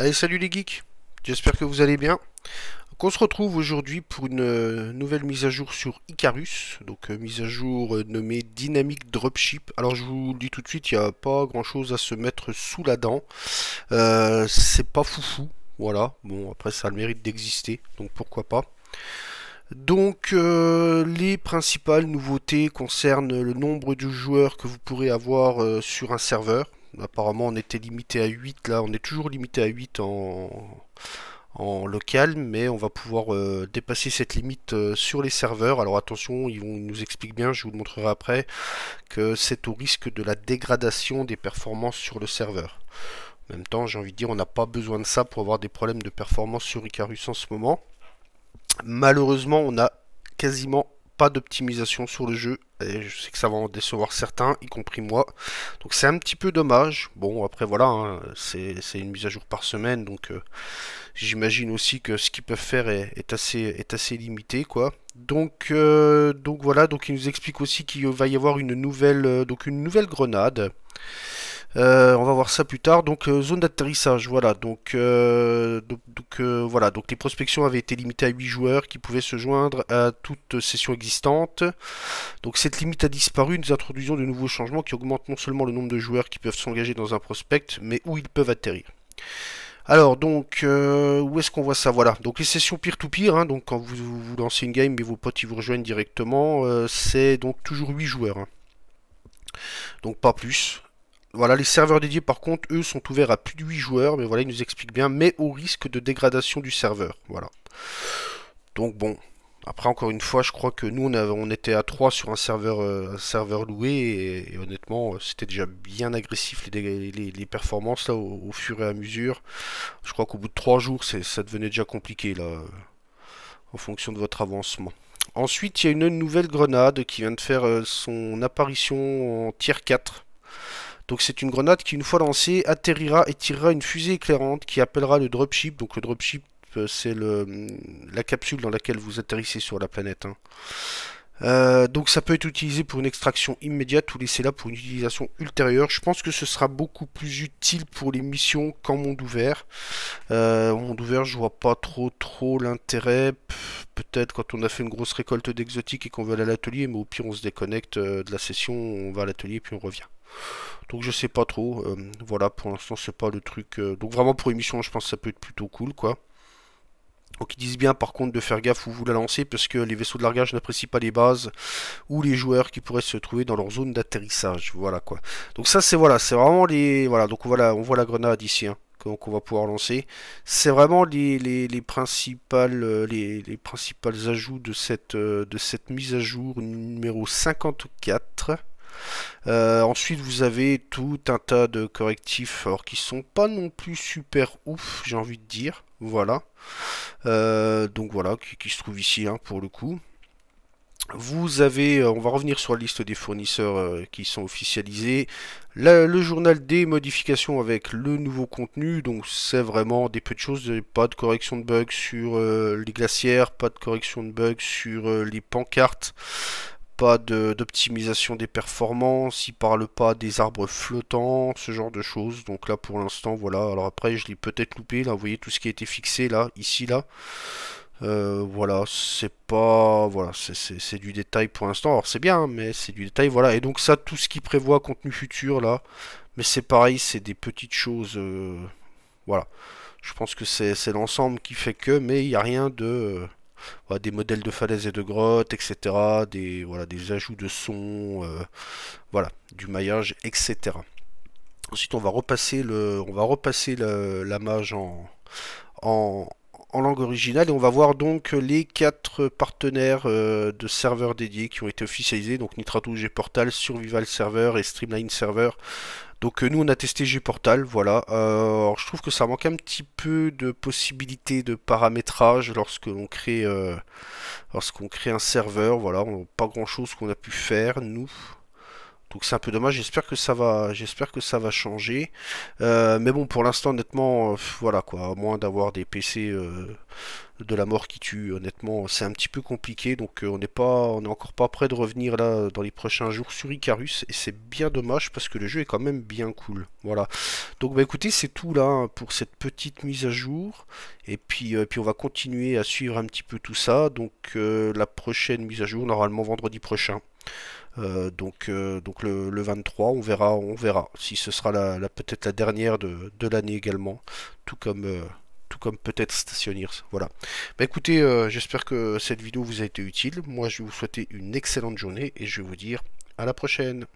Allez, salut les geeks, j'espère que vous allez bien. Qu'on se retrouve aujourd'hui pour une euh, nouvelle mise à jour sur Icarus, donc euh, mise à jour euh, nommée Dynamic Dropship. Alors je vous le dis tout de suite, il n'y a pas grand chose à se mettre sous la dent. C'est pas foufou, voilà. Bon, après ça a le mérite d'exister, donc pourquoi pas. Donc les principales nouveautés concernent le nombre de joueurs que vous pourrez avoir sur un serveur. Apparemment, on était limité à 8. Là, on est toujours limité à 8 en, en local, mais on va pouvoir euh, dépasser cette limite euh, sur les serveurs. Alors attention, ils, vont, nous expliquent bien, je vous le montrerai après, que c'est au risque de la dégradation des performances sur le serveur. En même temps, j'ai envie de dire, on n'a pas besoin de ça pour avoir des problèmes de performance sur Icarus en ce moment. Malheureusement, on a quasiment d'optimisation sur le jeu. Et je sais que ça va en décevoir certains, y compris moi. Donc c'est un petit peu dommage. Bon, après voilà, hein, c'est une mise à jour par semaine. Donc euh, j'imagine aussi que ce qu'ils peuvent faire est, assez, est assez limité, quoi. Donc, euh, donc voilà, donc il nous explique aussi qu'il va y avoir une nouvelle, euh, donc une nouvelle grenade. Euh, on va voir ça plus tard. Donc euh, zone d'atterrissage, voilà. Donc, euh, voilà. Donc les prospections avaient été limitées à 8 joueurs qui pouvaient se joindre à toute session existante. Donc cette limite a disparu. Nous introduisons de nouveaux changements qui augmentent non seulement le nombre de joueurs qui peuvent s'engager dans un prospect, mais où ils peuvent atterrir. Alors donc où est-ce qu'on voit ça Voilà. Donc les sessions peer-to-peer, hein. donc quand vous, vous lancez une game et vos potes ils vous rejoignent directement, c'est donc toujours 8 joueurs. Hein. Donc pas plus. Voilà, les serveurs dédiés par contre, eux, sont ouverts à plus de 8 joueurs, mais voilà, ils nous expliquent bien, mais au risque de dégradation du serveur. Voilà. Donc bon, après encore une fois, je crois que nous, on, était à 3 sur un serveur, euh, serveur loué, et, honnêtement, euh, c'était déjà bien agressif les, les performances là, au, fur et à mesure. Je crois qu'au bout de 3 jours, ça devenait déjà compliqué là, euh, en fonction de votre avancement. Ensuite, il y a une nouvelle grenade qui vient de faire son apparition en tier 4. Donc c'est une grenade qui, une fois lancée, atterrira et tirera une fusée éclairante qui appellera le dropship. Donc le dropship, euh, c'est mm, la capsule dans laquelle vous atterrissez sur la planète. Hein. Euh, donc ça peut être utilisé pour une extraction immédiate ou laisser là pour une utilisation ultérieure. Je pense que ce sera beaucoup plus utile pour les missions qu'en monde ouvert. Euh, en monde ouvert, je vois pas trop trop l'intérêt. Peut-être quand on a fait une grosse récolte d'exotiques et qu'on veut aller à l'atelier, mais au pire on se déconnecte de la session, on va à l'atelier puis on revient. Donc je sais pas trop. Euh, voilà, pour l'instant c'est pas le truc. Euh, donc vraiment pour émission, je pense que ça peut être plutôt cool quoi. Donc ils disent bien par contre de faire gaffe où vous la lancez parce que les vaisseaux de largage n'apprécient pas les bases ou les joueurs qui pourraient se trouver dans leur zone d'atterrissage. Voilà quoi. Donc ça c'est voilà, c'est vraiment les. Voilà, donc voilà, on voit la grenade ici. Hein, qu'on va pouvoir lancer. C'est vraiment les, les, les principales, euh, les, ajouts de cette, de cette mise à jour numéro 54. Euh, ensuite, vous avez tout un tas de correctifs alors, qui sont pas non plus super ouf, j'ai envie de dire. Voilà. Euh, donc voilà, qui, se trouve ici hein, pour le coup. Vous avez, euh, on va revenir sur la liste des fournisseurs qui sont officialisés. le journal des modifications avec le nouveau contenu, donc c'est vraiment des petites choses, pas de correction de bugs sur les glacières, pas de correction de bugs sur les pancartes, pas d'optimisation des performances, il parle pas des arbres flottants, ce genre de choses. Donc là pour l'instant voilà, alors après je l'ai peut-être loupé, là vous voyez tout ce qui a été fixé là, ici là. Euh, voilà, c'est pas. Voilà, c'est du détail pour l'instant. Alors c'est bien, hein, mais c'est du détail, voilà. Et donc ça, tout ce qui prévoit contenu futur là, mais c'est pareil, c'est des petites choses. Euh, voilà. Je pense que c'est l'ensemble qui fait que, mais il n'y a rien de. Euh, des modèles de falaises et de grottes, etc. Des, voilà, des ajouts de sons, euh, voilà, du maillage, etc. Ensuite, on va repasser, le, on va repasser la, la mage en, en, en langue originale. Et on va voir donc les quatre partenaires euh, de serveurs dédiés qui ont été officialisés. Donc Nitrato Gportal, Survival Server et Streamline Server. Donc euh, nous on a testé Gportal, voilà. Euh, alors, je trouve que ça manque un petit peu de possibilités de paramétrage lorsque l'on crée, lorsqu'on crée un serveur. Voilà, on, pas grand chose qu'on a pu faire, nous. Donc c'est un peu dommage, j'espère que ça va j'espère que ça va changer. Euh, mais bon pour l'instant honnêtement euh, voilà quoi, à moins d'avoir des PC euh, de la mort qui tue, honnêtement, c'est un petit peu compliqué, donc on n'est pas on encore pas prêt de revenir là dans les prochains jours sur Icarus, et c'est bien dommage parce que le jeu est quand même bien cool. Voilà. Donc bah écoutez, c'est tout là hein, pour cette petite mise à jour. Et puis, et puis on va continuer à suivre un petit peu tout ça. Donc la prochaine mise à jour, normalement vendredi prochain. Euh, donc euh, donc le, 23, on verra, on verra si ce sera la, peut-être la dernière de, l'année également, tout comme euh, tout comme peut-être stationnir Voilà. Bah écoutez, j'espère que cette vidéo vous a été utile. Moi, je vais vous souhaiter une excellente journée et je vais vous dire à la prochaine.